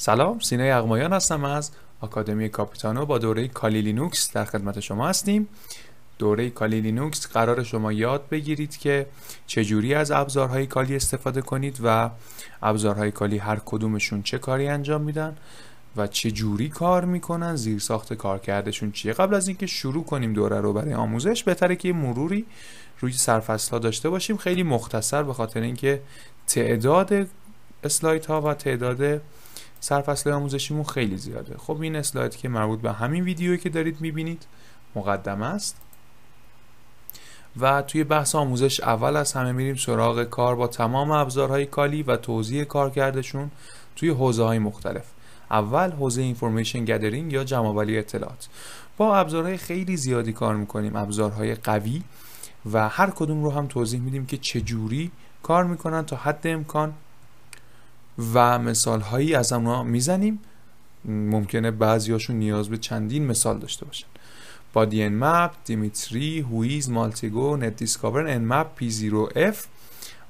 سلام سینه یغمایان هستم از آکادمی کاپیتانو با دوره کالی لینوکس در خدمت شما هستیم دوره کالی لینوکس قرار شما یاد بگیرید که چجوری از ابزارهای کالی استفاده کنید و ابزارهای کالی هر کدومشون چه کاری انجام میدن و چه جوری کار میکنن زیر ساخت کارکردشون چیه قبل از اینکه شروع کنیم دوره رو برای آموزش بهتره که مروری روی سرفصل ها داشته باشیم خیلی مختصر به خاطر اینکه تعداد اسلایت ها و تعداد سرفصل آموزشیمون خیلی زیاده خب این اسلاید که مربوط به همین ویدیویی که دارید میبینید مقدمه است و توی بحث آموزش اول از همه میریم سراغ کار با تمام ابزارهای کالی و توضیح کارکردشون توی حوزه های مختلف اول حوزه اینفورمیشن گدرینگ یا آوری اطلاعات با ابزارهای خیلی زیادی کار میکنیم ابزارهای قوی و هر کدوم رو هم توضیح میدیم که جوری کار میکنن تا حد امکان و مثال هایی از اونها میزنیم ممکنه بعضیاشون نیاز به چندین مثال داشته باشن بادی ان مپ دیمیتری هویز مالتیگو نت دیسکاور ان مپ پی 0 اف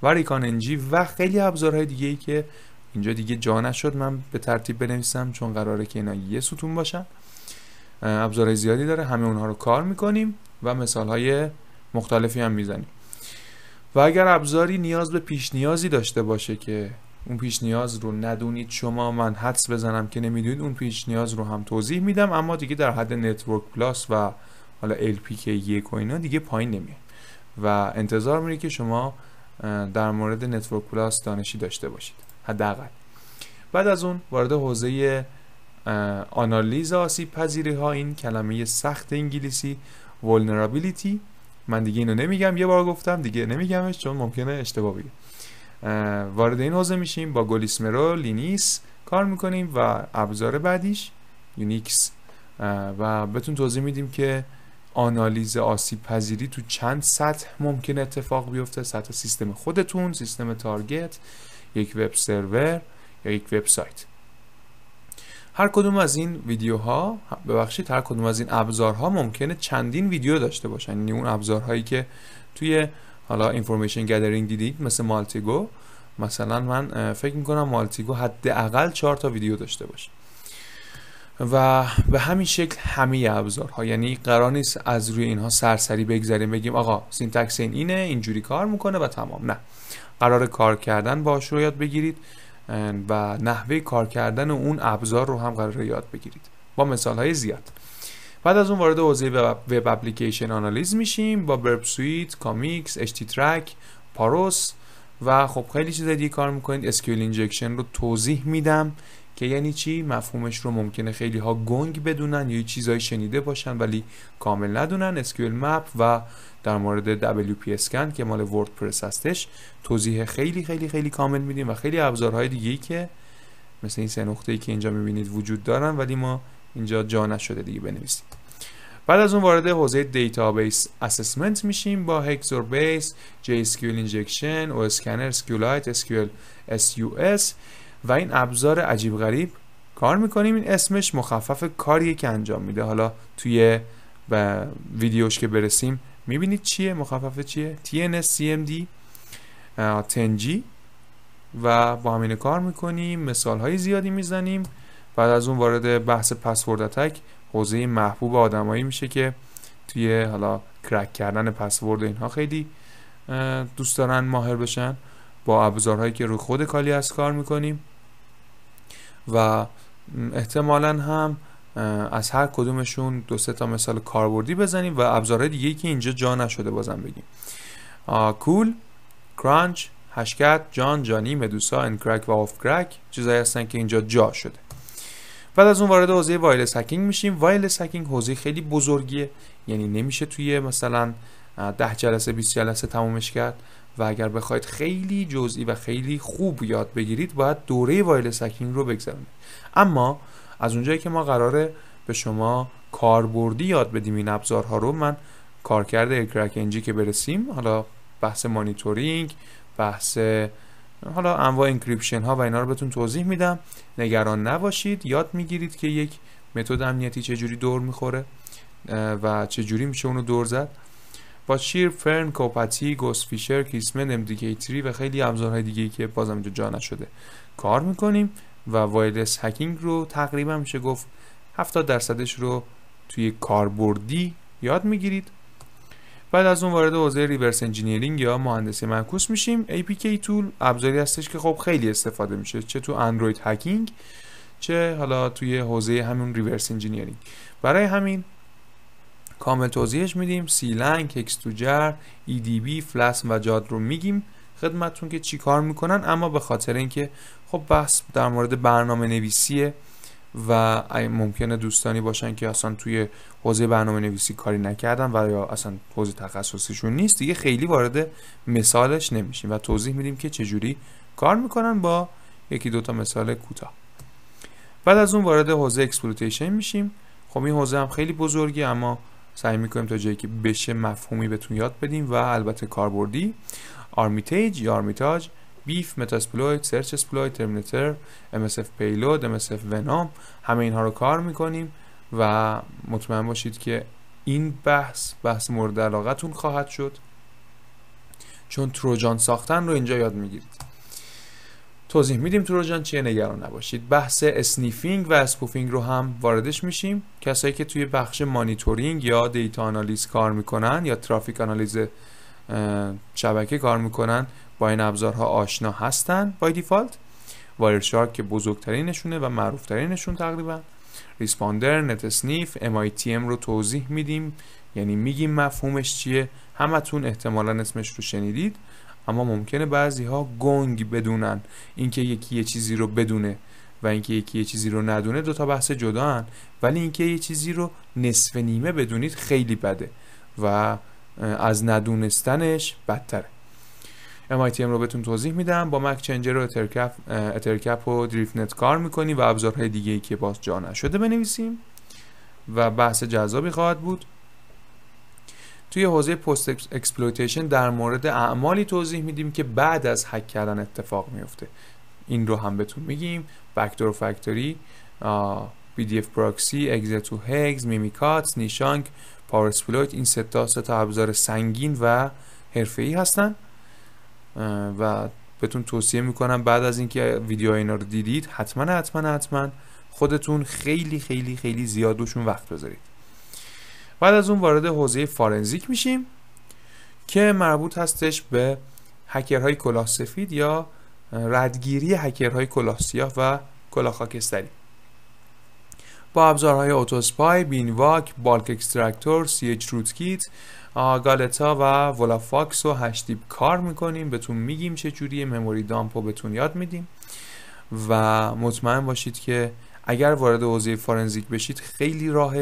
و ریکان انجی و خیلی ابزارهای دیگه ای که اینجا دیگه جا نشد من به ترتیب بنویسم چون قراره که اینا یه ستون باشن ابزارهای زیادی داره همه اونها رو کار میکنیم و مثال های مختلفی هم میزنیم و اگر ابزاری نیاز به پیش نیازی داشته باشه که اون پیش نیاز رو ندونید شما من حدس بزنم که نمیدونید اون پیش نیاز رو هم توضیح میدم اما دیگه در حد نتورک پلاس و حالا LPK یک و اینا دیگه پایین نمیاد و انتظار میره که شما در مورد نتورک پلاس دانشی داشته باشید حداقل بعد از اون وارد حوزه آنالیز آسیب پذیری ها این کلمه سخت انگلیسی vulnerability من دیگه اینو نمیگم یه بار گفتم دیگه نمیگمش چون ممکنه اشتباه وارد این حوزه میشیم با گولیسمرو لینیس کار میکنیم و ابزار بعدیش یونیکس و بهتون توضیح میدیم که آنالیز آسیب پذیری تو چند سطح ممکن اتفاق بیفته سطح سیستم خودتون سیستم تارگت یک وب سرور یا یک وبسایت هر کدوم از این ویدیوها ببخشید هر کدوم از این ابزارها ممکنه چندین ویدیو داشته باشن یعنی اون ابزارهایی که توی حالا اینفورمیشن گدرینگ دیدید مثل مالتیگو مثلا من فکر میکنم مالتیگو حداقل چهار تا ویدیو داشته باشه و به همین شکل همه ابزارها یعنی قرار نیست از روی اینها سرسری بگذریم بگیم آقا سینتکس این اینه اینجوری کار میکنه و تمام نه قرار کار کردن باش رو یاد بگیرید و نحوه کار کردن اون ابزار رو هم قرار یاد بگیرید با مثال های زیاد بعد از اون وارد حوزه وب اپلیکیشن آنالیز میشیم با برب سویت، کامیکس، تی ترک، پاروس و خب خیلی چیز دیگه کار میکنید اسکیول اینجکشن رو توضیح میدم که یعنی چی مفهومش رو ممکنه خیلی ها گنگ بدونن یا چیزای شنیده باشن ولی کامل ندونن اسکیول مپ و در مورد دبلیو پی اسکن که مال وردپرس هستش توضیح خیلی خیلی خیلی کامل میدیم و خیلی ابزارهای دیگه که مثل این سه نقطه‌ای که اینجا میبینید وجود دارن ولی ما اینجا جا نشده دیگه بنویسیم بعد از اون وارد حوزه دیتابیس اسسمنت میشیم با هکسور بیس جی اسکیول انجکشن او اسکنر اسکیولایت اسکیول اس و این ابزار عجیب غریب کار میکنیم این اسمش مخفف کاریه که انجام میده حالا توی ویدیوش که برسیم میبینید چیه مخفف چیه TNS CMD جی و با همین کار میکنیم مثال های زیادی میزنیم بعد از اون وارد بحث پسورد اتک حوزه محبوب آدمایی میشه که توی حالا کرک کردن پسورد اینها خیلی دوست دارن ماهر بشن با ابزارهایی که روی خود کالی از کار میکنیم و احتمالا هم از هر کدومشون دو سه تا مثال کاربردی بزنیم و ابزارهای دیگه که اینجا جا نشده بازم بگیم کول کرانچ هشکت جان جانی مدوسا انکرک و آف کرک چیزایی هستن که اینجا جا شده بعد از اون وارد حوزه وایلس هکینگ میشیم وایلس هکینگ حوزه خیلی بزرگیه یعنی نمیشه توی مثلا 10 جلسه 20 جلسه تمومش کرد و اگر بخواید خیلی جزئی و خیلی خوب یاد بگیرید باید دوره وایلس هکینگ رو بگذرونید اما از اونجایی که ما قراره به شما کاربردی یاد بدیم این ابزارها رو من کارکرد کرده که برسیم حالا بحث مانیتورینگ بحث حالا انواع انکریپشن ها و اینا رو بهتون توضیح میدم نگران نباشید یاد میگیرید که یک متد امنیتی چجوری دور میخوره و چجوری میشه اونو دور زد با شیر فرن کوپاتی گوس فیشر کیسمن امدیکیتری و خیلی ابزارهای دیگه که بازم اینجا جا نشده کار میکنیم و وایلس هکینگ رو تقریبا میشه گفت 70 درصدش رو توی کاربردی یاد میگیرید بعد از اون وارد حوزه ریورس انجینیرینگ یا مهندسی معکوس میشیم APK تول ابزاری هستش که خب خیلی استفاده میشه چه تو اندروید هکینگ چه حالا توی حوزه همون ریورس انجینیرینگ برای همین کامل توضیحش میدیم سی لنگ جرد، ای دی بی فلسم و جاد رو میگیم خدمتتون که چی کار میکنن اما به خاطر اینکه خب بحث در مورد برنامه نویسیه و ممکنه دوستانی باشن که اصلا توی حوزه برنامه نویسی کاری نکردن و یا اصلا حوزه تخصصیشون نیست دیگه خیلی وارد مثالش نمیشیم و توضیح میدیم که چجوری کار میکنن با یکی دوتا مثال کوتاه بعد از اون وارد حوزه اکسپلویتیشن میشیم خب این حوزه هم خیلی بزرگی اما سعی میکنیم تا جایی که بشه مفهومی بهتون یاد بدیم و البته کاربردی آرمیتیج یا آرمیتاج بیف متاسپلویت سرچ اسپلویت اس MSF پیلود MSF ونام همه اینها رو کار میکنیم و مطمئن باشید که این بحث بحث مورد علاقتون خواهد شد چون تروجان ساختن رو اینجا یاد میگیرید توضیح میدیم تروجان چیه نگران نباشید بحث اسنیفینگ و اسپوفینگ رو هم واردش میشیم کسایی که توی بخش مانیتورینگ یا دیتا آنالیز کار میکنن یا ترافیک آنالیز شبکه کار میکنن با این ابزارها آشنا هستن با دیفالت وایرشارک که بزرگترینشونه و معروفترینشون تقریبا ریسپاندر نت اسنیف MITM رو توضیح میدیم یعنی میگیم مفهومش چیه همتون احتمالا اسمش رو شنیدید اما ممکنه بعضی ها گنگ بدونن اینکه یکی یه چیزی رو بدونه و اینکه یکی یه چیزی رو ندونه دو تا بحث جدا هن. ولی اینکه یه چیزی رو نصف نیمه بدونید خیلی بده و از ندونستنش بدتره MITM رو بهتون توضیح میدم با مک چنجر و اترکپ, اترکپ و دریفت کار میکنی و ابزارهای دیگه ای که باز جا نشده بنویسیم و بحث جذابی خواهد بود توی حوزه پست اکسپلویتیشن در مورد اعمالی توضیح میدیم که بعد از هک کردن اتفاق میفته این رو هم بهتون میگیم بکتور فکتوری بی دی اف پراکسی اگزیتو هگز میمیکاتس نیشانک پاور اسپلویت این سه تا سه تا ابزار سنگین و ای هستن و بهتون توصیه میکنم بعد از اینکه ویدیو اینا رو دیدید حتما حتما حتما خودتون خیلی خیلی خیلی زیاد روشون وقت بذارید بعد از اون وارد حوزه فارنزیک میشیم که مربوط هستش به هکرهای کلاه سفید یا ردگیری هکرهای کلاه سیاه و کلاه خاکستری با ابزارهای بین بینواک، بالک اکسترکتور، سی اچ روت کیت، گالتا و ولافاکس و هشتیب کار میکنیم بهتون میگیم چجوری مموری دامپ رو بهتون یاد میدیم و مطمئن باشید که اگر وارد حوزه فارنزیک بشید خیلی راه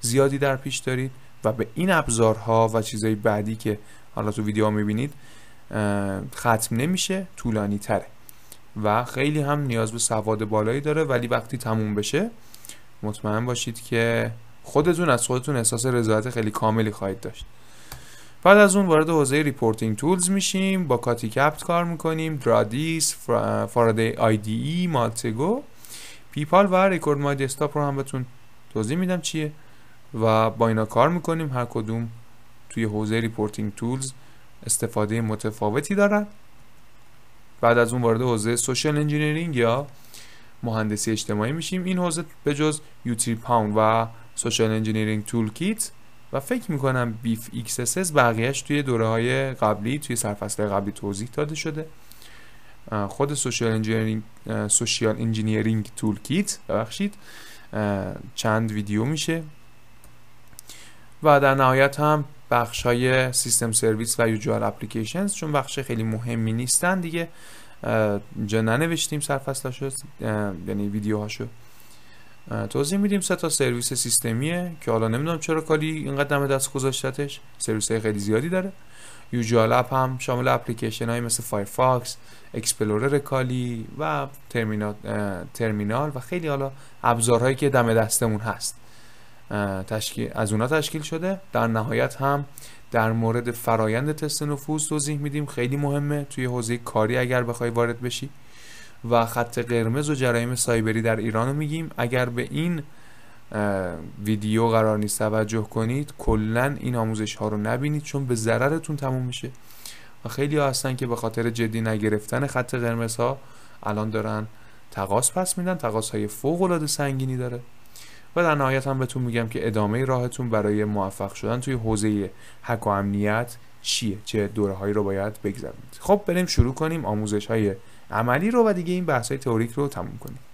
زیادی در پیش دارید و به این ابزارها و چیزهای بعدی که حالا تو ویدیو میبینید ختم نمیشه طولانی تره و خیلی هم نیاز به سواد بالایی داره ولی وقتی تموم بشه مطمئن باشید که خودتون از خودتون احساس رضایت خیلی کاملی خواهید داشت بعد از اون وارد حوزه ریپورتینگ تولز میشیم با کاتی کپت کار میکنیم درادیس فارادی آی دی ای مالتگو پیپال و ریکورد مای دسکتاپ رو هم بهتون توضیح میدم چیه و با اینا کار میکنیم هر کدوم توی حوزه ریپورتینگ تولز استفاده متفاوتی دارن بعد از اون وارد حوزه سوشال انجینیرینگ یا مهندسی اجتماعی میشیم این حوزه به جز یوتیوب پاون و سوشال انجینیرینگ تول کیت و فکر میکنم بیف ایکس اس بقیهش توی دوره های قبلی توی سرفصل قبلی توضیح داده شده خود سوشال انجینیرینگ سوشال انجینیرینگ تول کیت ببخشید چند ویدیو میشه و در نهایت هم بخش های سیستم سرویس و یوجوال اپلیکیشنز چون بخش خیلی مهمی نیستن دیگه اینجا ننوشتیم شد یعنی ویدیوهاشو توضیح میدیم سه تا سرویس سیستمیه که حالا نمیدونم چرا کالی اینقدر دم دست گذاشتتش سرویس های خیلی زیادی داره یوجوال اپ هم شامل اپلیکیشن های مثل فایرفاکس اکسپلورر کالی و ترمینال, و خیلی حالا ابزارهایی که دم دستمون هست از اونا تشکیل شده در نهایت هم در مورد فرایند تست نفوذ توضیح میدیم خیلی مهمه توی حوزه کاری اگر بخوای وارد بشی و خط قرمز و جرایم سایبری در ایران رو میگیم اگر به این ویدیو قرار نیست توجه کنید کلا این آموزش ها رو نبینید چون به ضررتون تموم میشه و خیلی ها هستن که به خاطر جدی نگرفتن خط قرمز ها الان دارن تقاس پس میدن تقاس های فوق العاده سنگینی داره و در نهایت هم بهتون میگم که ادامه راهتون برای موفق شدن توی حوزه حک و امنیت چیه چه دوره هایی رو باید بگذرونید خب بریم شروع کنیم آموزش های عملی رو و دیگه این بحث های تئوریک رو تموم کنیم